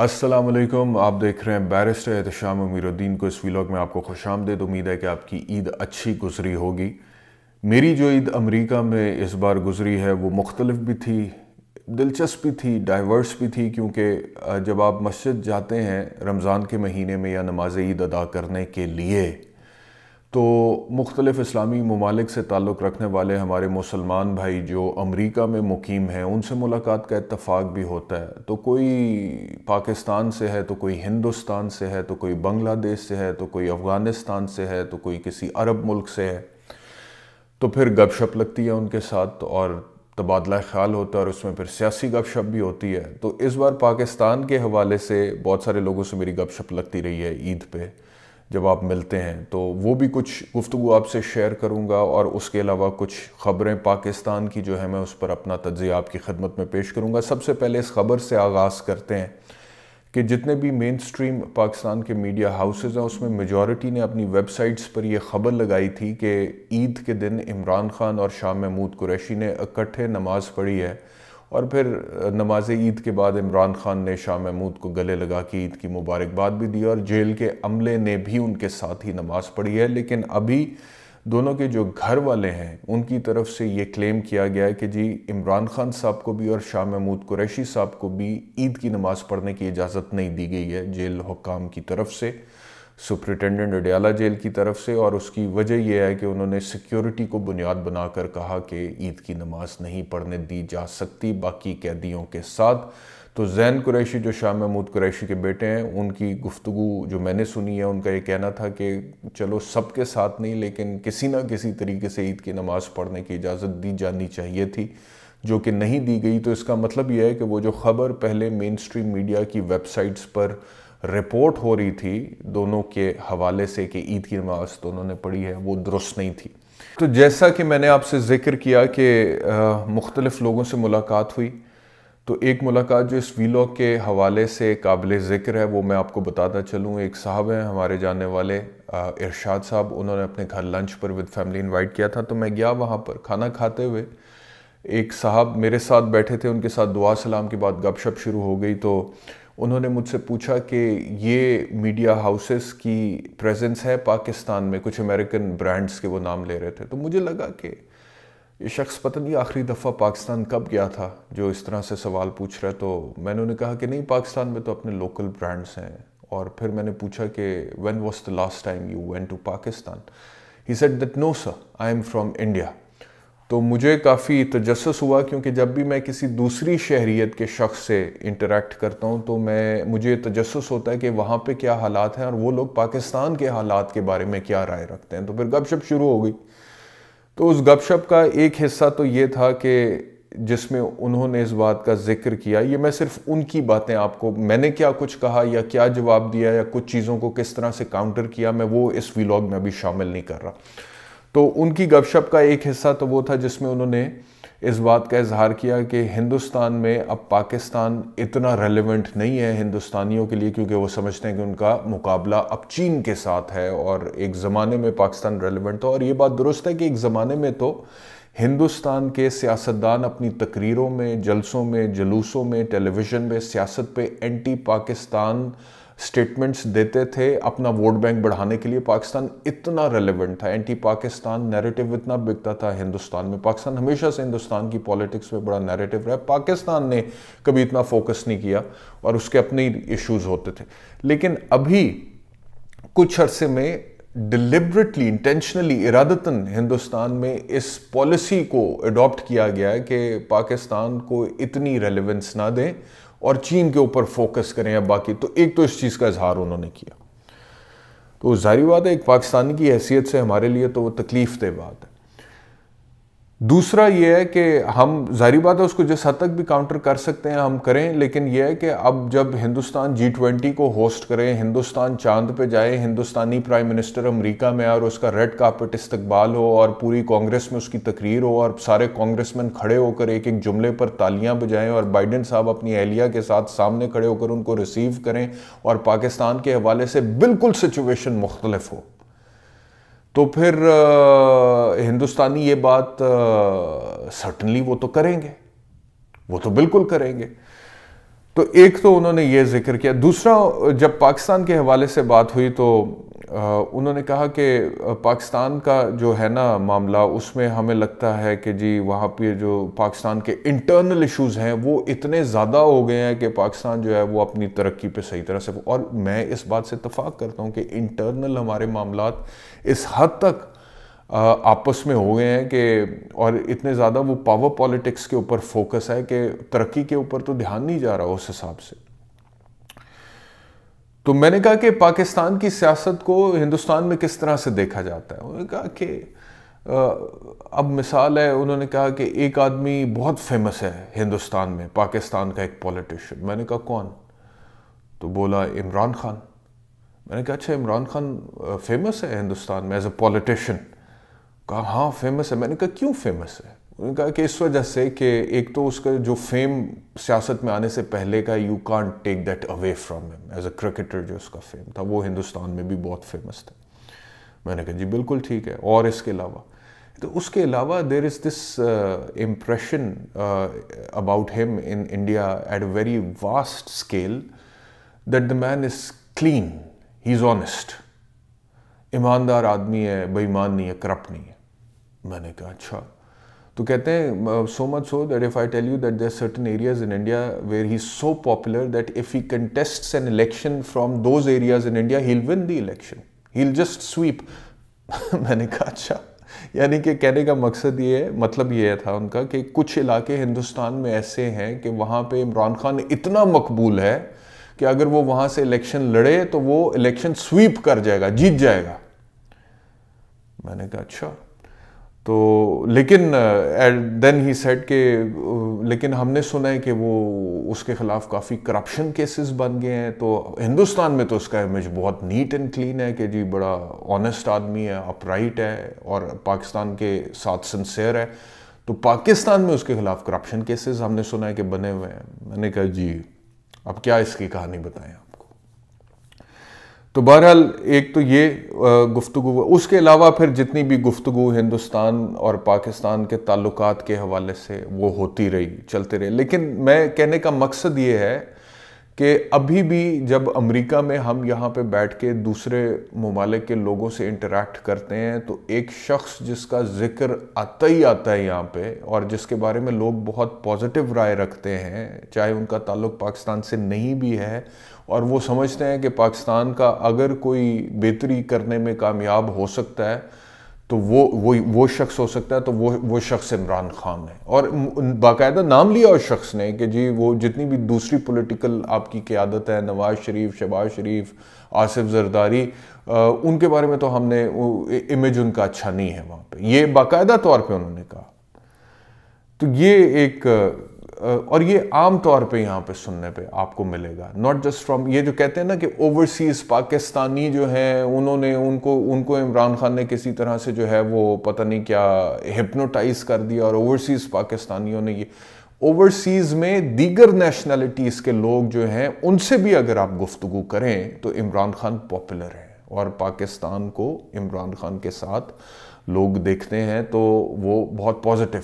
असलम आप देख रहे हैं बैरिस्टर एहतशाम अमीरुद्दीन को इस व्लॉग में आपको खुश आमदेद उम्मीद है कि आपकी ईद अच्छी गुजरी होगी मेरी जो ईद अमरीका में इस बार गुजरी है वो मुख्तलफ भी थी दिलचस्प भी थी डाइवर्स भी थी क्योंकि जब आप मस्जिद जाते हैं रमज़ान के महीने में या नमाज ईद अदा करने के लिए तो मुख्तलिफ़ इस्लामी ममालिक से ताल्लुक़ रखने वाले हमारे मुसलमान भाई जो अमरीका में मुकीम हैं उनसे मुलाकात का इतफ़ाक़ भी होता है तो कोई पाकिस्तान से है तो कोई हिंदुस्तान से है तो कोई बांग्लादेश से है तो कोई अफ़गानिस्तान से है तो कोई किसी अरब मुल्क से है तो फिर गपशप लगती है उनके साथ और तबादला ख्याल होता है और उसमें फिर सियासी गपशप भी होती है तो इस बार पाकिस्तान के हवाले से बहुत सारे लोगों से मेरी गपशप लगती रही है ईद पर जब आप मिलते हैं तो वो भी कुछ गुफ्तु आपसे शेयर करूँगा और उसके अलावा कुछ ख़बरें पाकिस्तान की जो है मैं उस पर अपना तज्ज़िया आपकी खदमत में पेश करूँगा सबसे पहले इस ख़बर से आगाज़ करते हैं कि जितने भी मेन स्ट्रीम पाकिस्तान के मीडिया हाउसेज हैं उसमें मेजॉरिटी ने अपनी वेबसाइट्स पर यह ख़बर लगाई थी कि ईद के दिन इमरान खान और शाह महमूद कुरैशी ने इकट्ठे नमाज़ पढ़ी है और फिर नमाज ईद के बाद इमरान ख़ान ने शाह महमूद को गले लगा के ईद की मुबारकबाद भी दी और जेल के अमले ने भी उनके साथ ही नमाज़ पढ़ी है लेकिन अभी दोनों के जो घर वाले हैं उनकी तरफ से ये क्लेम किया गया है कि जी इमरान ख़ान साहब को भी और शाह महमूद कुरैशी साहब को भी ईद की नमाज़ पढ़ने की इजाज़त नहीं दी गई है जेल हुकाम की तरफ से सुप्रिटेंडेंट अडियाला जेल की तरफ से और उसकी वजह यह है कि उन्होंने सिक्योरिटी को बुनियाद बनाकर कहा कि ईद की नमाज नहीं पढ़ने दी जा सकती बाकी कैदियों के साथ तो जैन कुरैशी जो शाह महमूद कुरैशी के बेटे हैं उनकी गुफ्तु जो मैंने सुनी है उनका ये कहना था कि चलो सबके साथ नहीं लेकिन किसी ना किसी तरीके से ईद की नमाज़ पढ़ने की इजाज़त दी जानी चाहिए थी जो कि नहीं दी गई तो इसका मतलब यह है कि वो जो खबर पहले मेन स्ट्रीम मीडिया की वेबसाइट्स पर रिपोर्ट हो रही थी दोनों के हवाले से कि ईद की नमाज दोनों ने पढ़ी है वो दुरुस्त नहीं थी तो जैसा कि मैंने आपसे ज़िक्र किया कि मुख्तलिफ़ लोगों से मुलाकात हुई तो एक मुलाकात जो इस वीलॉग के हवाले से काबिल ज़िक्र है वो मैं आपको बताता चलूँ एक साहब हैं हमारे जाने वाले इरशाद साहब उन्होंने अपने घर लंच पर विद फैमिली इनवाइट किया था तो मैं गया वहाँ पर खाना खाते हुए एक साहब मेरे साथ बैठे थे उनके साथ दुआ सलाम के बाद गपशप शुरू हो गई तो उन्होंने मुझसे पूछा कि ये मीडिया हाउसेस की प्रेजेंस है पाकिस्तान में कुछ अमेरिकन ब्रांड्स के वो नाम ले रहे थे तो मुझे लगा कि ये शख्स पता नहीं आखिरी दफ़ा पाकिस्तान कब गया था जो इस तरह से सवाल पूछ रहा है तो मैंने उन्हें कहा कि नहीं पाकिस्तान में तो अपने लोकल ब्रांड्स हैं और फिर मैंने पूछा कि when was the last time you went to Pakistan he said that no sir I am from India तो मुझे काफ़ी तजस हुआ क्योंकि जब भी मैं किसी दूसरी शहरीत के शख्स से इंटरेक्ट करता हूँ तो मैं मुझे तजस होता है कि वहाँ पे क्या हालात हैं और वो लोग पाकिस्तान के हालात के बारे में क्या राय रखते हैं तो फिर गपशप शुरू हो गई तो उस गपशप का एक हिस्सा तो ये था कि जिसमें उन्होंने इस बात का जिक्र किया ये मैं सिर्फ उनकी बातें आपको मैंने क्या कुछ कहा या क्या जवाब दिया या कुछ चीज़ों को किस तरह से काउंटर किया मैं वो इस वीलॉग में अभी शामिल नहीं कर रहा तो उनकी गपशप का एक हिस्सा तो वो था जिसमें उन्होंने इस बात का इजहार किया कि हिंदुस्तान में अब पाकिस्तान इतना रेलिवेंट नहीं है हिंदुस्तानियों के लिए क्योंकि वो समझते हैं कि उनका मुकाबला अब चीन के साथ है और एक ज़माने में पाकिस्तान रेलिवेंट था और ये बात दुरुस्त है कि एक ज़माने में तो हिंदुस्तान के सियासतदान अपनी तकरीरों में जलसों में जलूसों में टेलीविज़न में सियासत पे एंटी पाकिस्तान स्टेटमेंट्स देते थे अपना वोट बैंक बढ़ाने के लिए पाकिस्तान इतना रेलिवेंट था एंटी पाकिस्तान नैरेटिव इतना बिकता था हिंदुस्तान में पाकिस्तान हमेशा से हिंदुस्तान की पॉलिटिक्स में बड़ा नैरेटिव रहा पाकिस्तान ने कभी इतना फोकस नहीं किया और उसके अपने ही इशूज होते थे लेकिन अभी कुछ अरसे में डिलिबरेटली इंटेंशनली इरादतन हिंदुस्तान में इस पॉलिसी को अडॉप्ट किया गया है कि पाकिस्तान को इतनी रेलिवेंस ना दें और चीन के ऊपर फोकस करें या बाकी तो एक तो इस चीज़ का इजहार उन्होंने किया तो जारी बात है एक पाकिस्तानी की हैसियत से हमारे लिए तो वो तकलीफ दे बात है दूसरा ये है कि हम जारी बात है उसको जिस हद तक भी काउंटर कर सकते हैं हम करें लेकिन यह है कि अब जब हिंदुस्तान जी ट्वेंटी को होस्ट करें हिंदुस्तान चांद पे जाए हिंदुस्तानी प्राइम मिनिस्टर अमेरिका में आए और उसका रेड कार्पेट इस्तकबाल हो और पूरी कांग्रेस में उसकी तकरीर हो और सारे कांग्रेसमैन खड़े होकर एक एक जुमले पर तालियां बजाएं और बाइडन साहब अपनी अहलिया के साथ सामने खड़े होकर उनको रिसीव करें और पाकिस्तान के हवाले से बिल्कुल सिचुएशन मुख्तलफ हो तो फिर हिंदुस्तानी ये बात सर्टनली वो तो करेंगे वो तो बिल्कुल करेंगे तो एक तो उन्होंने ये जिक्र किया दूसरा जब पाकिस्तान के हवाले से बात हुई तो उन्होंने कहा कि पाकिस्तान का जो है ना मामला उसमें हमें लगता है कि जी वहाँ पे जो पाकिस्तान के इंटरनल इश्यूज हैं वो इतने ज़्यादा हो गए हैं कि पाकिस्तान जो है वो अपनी तरक्की पे सही तरह से और मैं इस बात से इतफाक़ करता हूँ कि इंटरनल हमारे मामला इस हद तक आपस में हो गए हैं कि और इतने ज़्यादा वो पावर पॉलिटिक्स के ऊपर फोकस है कि तरक्की के ऊपर तो ध्यान नहीं जा रहा उस हिसाब से तो मैंने कहा कि पाकिस्तान की सियासत को हिंदुस्तान में किस तरह से देखा जाता है उन्होंने कहा कि अब मिसाल है उन्होंने कहा कि एक आदमी बहुत फेमस है हिंदुस्तान में पाकिस्तान का एक पॉलिटिशियन मैंने कहा कौन तो बोला इमरान खान मैंने कहा अच्छा इमरान खान फेमस है हिंदुस्तान में एज ए पॉलिटिशियन कहा हाँ फेमस है मैंने कहा क्यों फेमस है उन्होंने कहा कि इस वजह से कि एक तो उसका जो फेम सियासत में आने से पहले का you can take that away from him as a cricketer जो उसका फेम था वो हिंदुस्तान में भी बहुत फेमस था मैंने कहा जी बिल्कुल ठीक है और इसके अलावा तो उसके अलावा there is this impression about him in India at a very vast scale that the man is clean he is honest ईमानदार आदमी है बेईमान नहीं है करप्ट नहीं है मैंने कहा अच्छा तो कहते हैं so much so that if I tell you that there certain areas in India where he so popular that if he contest an election from those areas in India he win the election he just sweep मैंने कहा अच्छा यानी कि कहने का मकसद ये है मतलब ये था उनका कि कुछ इलाके हिंदुस्तान में ऐसे हैं कि वहाँ पे इमरान खान इतना मकबूल है कि अगर वो वहाँ से इलेक्शन लड़े तो वो इलेक्शन स्वीप कर जाएगा जीत जाएगा मैंने कहा अच्छा तो लेकिन देन ही सेट के लेकिन हमने सुना है कि वो उसके ख़िलाफ़ काफ़ी करप्शन केसेस बन गए हैं तो हिंदुस्तान में तो उसका इमेज बहुत नीट एंड क्लीन है कि जी बड़ा ऑनेस्ट आदमी है अपराइट है और पाकिस्तान के साथ सिंसेयर है तो पाकिस्तान में उसके ख़िलाफ़ करप्शन केसेस हमने सुना है कि बने हुए हैं मैंने कहा जी अब क्या इसकी कहानी बताएं आप तो बहरहाल एक तो ये गुफ्तु उसके अलावा फिर जितनी भी गुफ्तु हिंदुस्तान और पाकिस्तान के ताल्लुक के हवाले से वो होती रही चलते रहे लेकिन मैं कहने का मकसद ये है कि अभी भी जब अमेरिका में हम यहाँ पे बैठ के दूसरे ममालिक के लोगों से इंटरेक्ट करते हैं तो एक शख्स जिसका ज़िक्र आता ही आता है यहाँ पे और जिसके बारे में लोग बहुत पॉजिटिव राय रखते हैं चाहे उनका ताल्लुक़ पाकिस्तान से नहीं भी है और वो समझते हैं कि पाकिस्तान का अगर कोई बेहतरी करने में कामयाब हो सकता है तो वो वो वो शख्स हो सकता है तो वो वो शख्स इमरान खान है और बाकायदा नाम लिया उस शख्स ने कि जी वो जितनी भी दूसरी पॉलिटिकल आपकी क्यादत है नवाज शरीफ शहबाज शरीफ आसिफ जरदारी आ, उनके बारे में तो हमने इमेज उनका अच्छा नहीं है वहाँ पे ये बाकायदा तौर पे उन्होंने कहा तो ये एक और ये आम तौर पे यहाँ पे सुनने पे आपको मिलेगा नॉट जस्ट फ्रॉम ये जो कहते हैं ना कि ओवरसीज पाकिस्तानी जो हैं उन्होंने उनको उनको इमरान खान ने किसी तरह से जो है वो पता नहीं क्या हिप्नोटाइज कर दिया और ओवरसीज पाकिस्तानियों ने ये ओवरसीज में दीगर नेशनलिटीज़ के लोग जो हैं उनसे भी अगर आप गुफ्तु करें तो इमरान खान पॉपुलर हैं और पाकिस्तान को इमरान खान के साथ लोग देखते हैं तो वो बहुत पॉजिटिव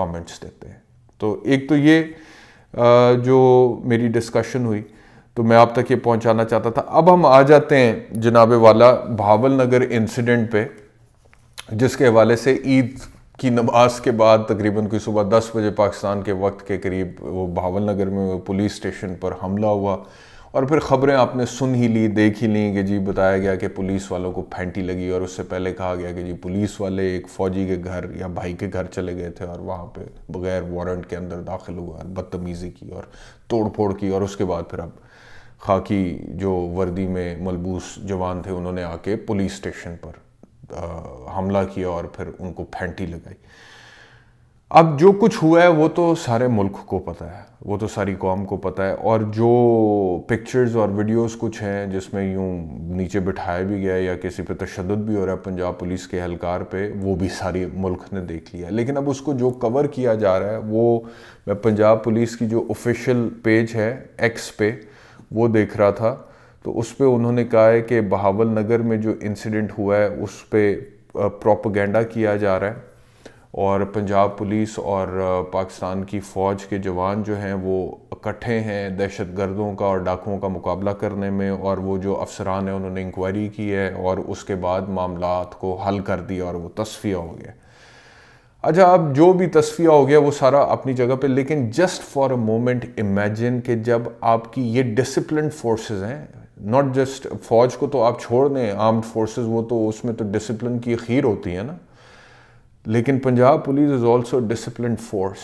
कमेंट्स देते हैं तो एक तो ये जो मेरी डिस्कशन हुई तो मैं आप तक ये पहुंचाना चाहता था अब हम आ जाते हैं जनाब वाला भावल नगर इंसिडेंट पे जिसके हवाले से ईद की नमाज के बाद तकरीबन कोई सुबह 10 बजे पाकिस्तान के वक्त के करीब वो भावल नगर में पुलिस स्टेशन पर हमला हुआ और फिर खबरें आपने सुन ही ली देख ही ली कि जी बताया गया कि पुलिस वालों को फैंटी लगी और उससे पहले कहा गया कि जी पुलिस वाले एक फ़ौजी के घर या भाई के घर चले गए थे और वहाँ पे बगैर वारंट के अंदर दाखिल हुआ और बदतमीज़ी की और तोड़ फोड़ की और उसके बाद फिर अब खाकी जो वर्दी में मलबूस जवान थे उन्होंने आके पुलिस स्टेशन पर आ, हमला किया और फिर उनको फेंटी लगाई अब जो कुछ हुआ है वो तो सारे मुल्क को पता है वो तो सारी कौम को पता है और जो पिक्चर्स और वीडियोस कुछ हैं जिसमें यूँ नीचे बिठाया भी गया या किसी पे तशद भी हो रहा है पंजाब पुलिस के एहलकार पे वो भी सारी मुल्क ने देख लिया लेकिन अब उसको जो कवर किया जा रहा है वो मैं पंजाब पुलिस की जो ऑफिशियल पेज है एक्स पे वो देख रहा था तो उस पर उन्होंने कहा है कि बहावल नगर में जो इंसिडेंट हुआ है उस पर प्रोपोगेंडा किया जा रहा है और पंजाब पुलिस और पाकिस्तान की फ़ौज के जवान जो हैं वो इकट्ठे हैं दहशत गर्दों का और डाकुओं का मुकाबला करने में और वो जो अफसरान हैं उन्होंने इंक्वायरी की है और उसके बाद मामला को हल कर दिया और वो तस्फिया हो गया अच्छा अब जो भी तस्फिया हो गया वो सारा अपनी जगह पे लेकिन just for a moment imagine कि जब आपकी ये डिसिप्लिन फोर्सेस हैं नॉट जस्ट फौज को तो आप छोड़ दें आर्म्ड फोर्सेस वो तो उसमें तो डिसिप्लिन की खीर होती है ना लेकिन Punjab police is also discipline force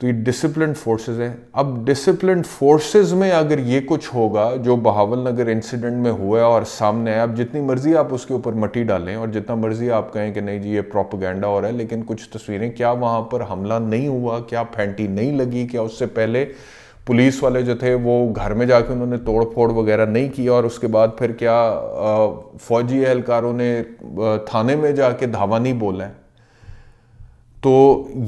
तो ये डिसिप्लिन फोर्सेज हैं अब डिसिप्लिन फोर्सेज में अगर ये कुछ होगा जो बहावल नगर इंसिडेंट में हुआ है और सामने आया अब जितनी मर्ज़ी आप उसके ऊपर मटी डालें और जितना मर्ज़ी आप कहें कि नहीं जी ये प्रोपोगेंडा हो रहा है लेकिन कुछ तस्वीरें क्या वहाँ पर हमला नहीं हुआ क्या फैंटी नहीं लगी क्या उससे पहले पुलिस वाले जो थे वो घर में जाके उन्होंने तोड़ फोड़ वगैरह नहीं किया और उसके बाद फिर क्या फौजी एहलकारों ने थाने में जाके धावा नहीं बोला है तो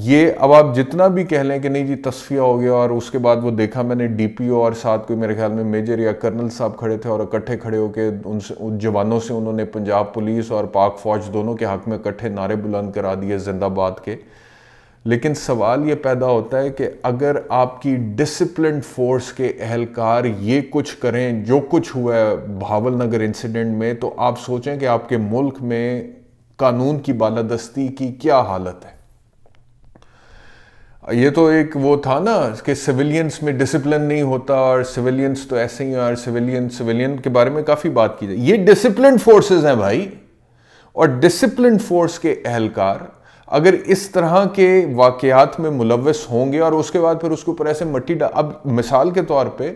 ये अब आप जितना भी कह लें कि नहीं जी तस्फिया हो गया और उसके बाद वो देखा मैंने डीपीओ और साथ कोई मेरे ख्याल में मेजर या कर्नल साहब खड़े थे और इकट्ठे खड़े होकर उनसे उन जवानों से उन्होंने पंजाब पुलिस और पाक फौज दोनों के हक में इकट्ठे नारे बुलंद करा दिए जिंदाबाद के लेकिन सवाल ये पैदा होता है कि अगर आपकी डिसिप्लिन फोर्स के अहलकार ये कुछ करें जो कुछ हुआ है भावल नगर इंसिडेंट में तो आप सोचें कि आपके मुल्क में कानून की बालादस्ती की क्या हालत है ये तो एक वो था ना कि सिविलियंस में डिसिप्लिन नहीं होता और सिविलियंस तो ऐसे ही और सिविलियन सिविलियन के बारे में काफ़ी बात की जाए ये डिसिप्लिन फोर्सेस हैं भाई और डिसिप्लिन फोर्स के अहलकार अगर इस तरह के वाकयात में मुलवस होंगे और उसके बाद फिर उसके ऊपर ऐसे मट्टी डा अब मिसाल के तौर पे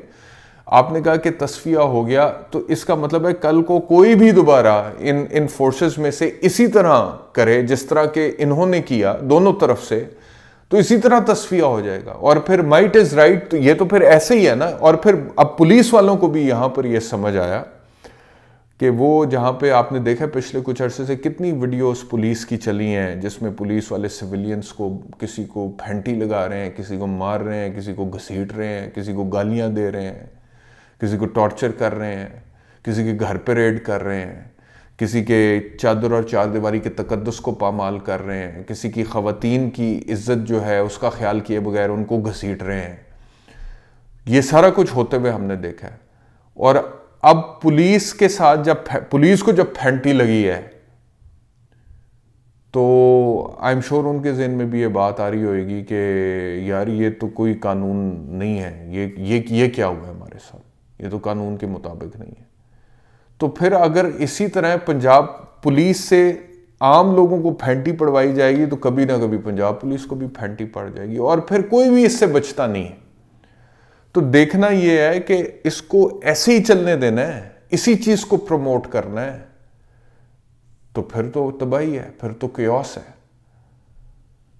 आपने कहा कि तस्फिया हो गया तो इसका मतलब है कल को कोई भी दोबारा इन इन फोर्सेस में से इसी तरह करे जिस तरह के इन्होंने किया दोनों तरफ से तो इसी तरह तस्फिया हो जाएगा और फिर माइट इज़ राइट तो ये तो फिर ऐसे ही है ना और फिर अब पुलिस वालों को भी यहां पर यह समझ आया कि वो जहां पे आपने देखा पिछले कुछ अरसे से कितनी वीडियोस पुलिस की चली हैं जिसमें पुलिस वाले सिविलियंस को किसी को फेंटी लगा रहे हैं किसी को मार रहे हैं किसी को घसीट रहे हैं किसी को गालियां दे रहे हैं किसी को टॉर्चर कर रहे हैं किसी के घर पर रेड कर रहे हैं किसी के चादर और चार दीवारी के तकदस को पामाल कर रहे हैं किसी की ख़वान की इज्जत जो है उसका ख्याल किए बगैर उनको घसीट रहे हैं ये सारा कुछ होते हुए हमने देखा है और अब पुलिस के साथ जब पुलिस को जब फेंटी लगी है तो आई एम श्योर उनके जहन में भी ये बात आ रही होगी कि यार ये तो कोई कानून नहीं है ये ये ये क्या हुआ है हमारे साथ ये तो कानून के मुताबिक नहीं है तो फिर अगर इसी तरह पंजाब पुलिस से आम लोगों को फेंटी पड़वाई जाएगी तो कभी ना कभी पंजाब पुलिस को भी फेंटी पड़ जाएगी और फिर कोई भी इससे बचता नहीं है तो देखना यह है कि इसको ऐसे ही चलने देना है इसी चीज को प्रमोट करना है तो फिर तो तबाही है फिर तो क्योस है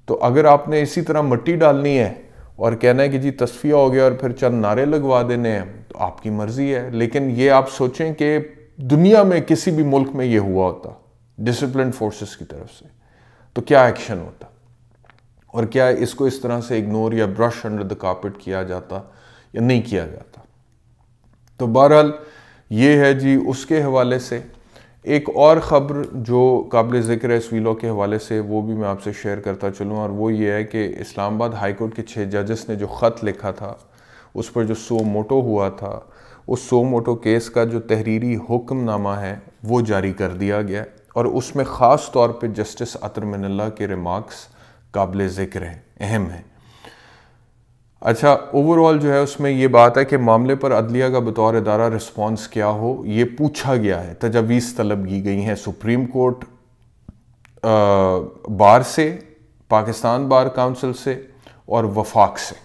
तो अगर आपने इसी तरह मट्टी डालनी है और कहना है कि जी तस्फिया हो गया और फिर चंद नारे लगवा देने हैं तो आपकी मर्जी है लेकिन ये आप सोचें कि दुनिया में किसी भी मुल्क में ये हुआ होता डिसिप्लिन फोर्सेस की तरफ से तो क्या एक्शन होता और क्या इसको इस तरह से इग्नोर या ब्रश अंडर द कारपेट किया जाता या नहीं किया जाता तो बहरहाल ये है जी उसके हवाले से एक और ख़बर जो काबिल ज़िक्र है इस वीलो के हवाले से वो भी मैं आपसे शेयर करता चलूँ और वो ये है कि इस्लामाबाद हाई कोर्ट के छः जजेस ने जो ख़त लिखा था उस पर जो सो मोटो हुआ था उस सो मोटो केस का जो तहरीरी हुक्मनामा है वो जारी कर दिया गया और उसमें ख़ास तौर पे जस्टिस अतर मिनल्ला के रिमार्क्स काबिल ज़िक्र हैं अहम हैं अच्छा ओवरऑल जो है उसमें ये बात है कि मामले पर अदलिया का बतौर अदारा रिस्पॉन्स क्या हो ये पूछा गया है तजावीज़ तलब की गई हैं सुप्रीम कोर्ट बार से पाकिस्तान बार काउंसिल से और वफाक से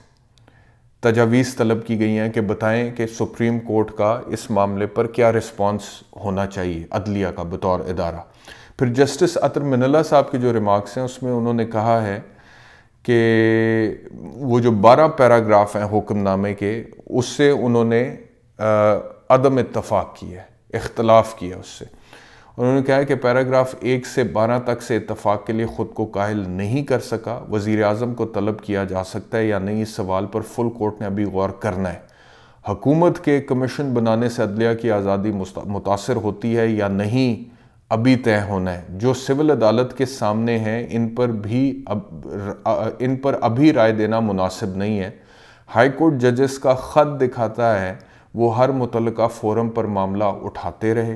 तजावीज़ तलब की गई हैं कि बताएं कि सुप्रीम कोर्ट का इस मामले पर क्या रिस्पॉन्स होना चाहिए अदलिया का बतौर अदारा फिर जस्टिस अतर मिनला साहब के जो रिमार्क्स हैं उसमें उन्होंने कहा है कि वो जो बारह पैराग्राफ हैं हुक्मनामे के उससे उन्होंने अदम इतफाक़ किया है इख्तलाफ किया उससे उन्होंने कहा कि पैराग्राफ एक से बारह तक से इतफाक़ के लिए ख़ुद को कायल नहीं कर सका वज़ी अजम को तलब किया जा सकता है या नहीं इस सवाल पर फुल कोर्ट ने अभी गौर करना है हकूमत के कमीशन बनाने से अदलिया की आज़ादी मुतासर होती है या नहीं अभी तय होना है जो सिविल अदालत के सामने हैं इन पर भी अब इन पर अभी राय देना मुनासिब नहीं है हाई कोर्ट जजेस का ख़त दिखाता है वो हर मुतलका फोरम पर मामला उठाते रहे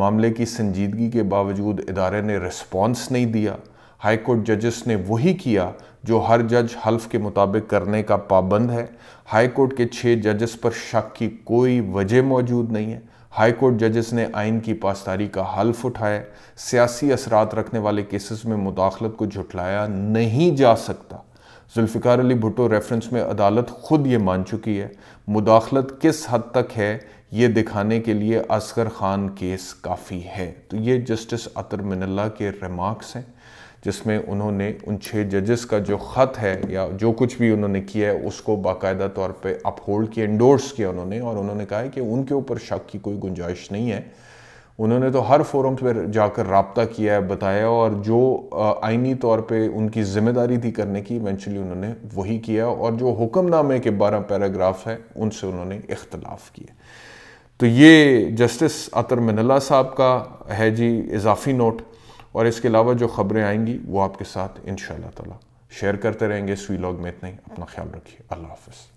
मामले की संजीदगी के बावजूद इदारे ने रिस्पॉन्स नहीं दिया हाई कोर्ट जजेस ने वही किया जो हर जज हल्फ के मुताबिक करने का पाबंद है हाई कोर्ट के छः जजेस पर शक की कोई वजह मौजूद नहीं है हाई कोर्ट जजेस ने आइन की पासदारी का हल्फ उठाया सियासी असरात रखने वाले केसेस में मुदाखलत को झुटलाया नहीं जा सकता जुल्फ़िकार अली भुटो रेफरेंस में अदालत खुद ये मान चुकी है मुदाखलत किस हद तक है ये दिखाने के लिए असगर ख़ान केस काफ़ी है तो ये जस्टिस अतर मिनल्ला के रिमार्क्स हैं जिसमें उन्होंने उन छः जजेस का जो ख़त है या जो कुछ भी उन्होंने किया है उसको बाकायदा तौर पे अपहोल्ड किया इंडोर्स किया उन्होंने और उन्होंने कहा है कि उनके ऊपर शक की कोई गुंजाइश नहीं है उन्होंने तो हर फोरम पर जाकर रबता किया है बताया और जो आइनी तौर पर उनकी ज़िम्मेदारी थी करने की इवेंचुअली उन्होंने वही किया और जो हुक्मनामे के बारह पैराग्राफ हैं उनसे उन्होंने इख्तलाफ किया तो ये जस्टिस अतर मिनला साहब का है जी इजाफी नोट और इसके अलावा जो खबरें आएंगी वो आपके साथ इन शेयर करते रहेंगे स्वी लॉग में इतना ही अपना ख्याल रखिए अल्लाह हाफ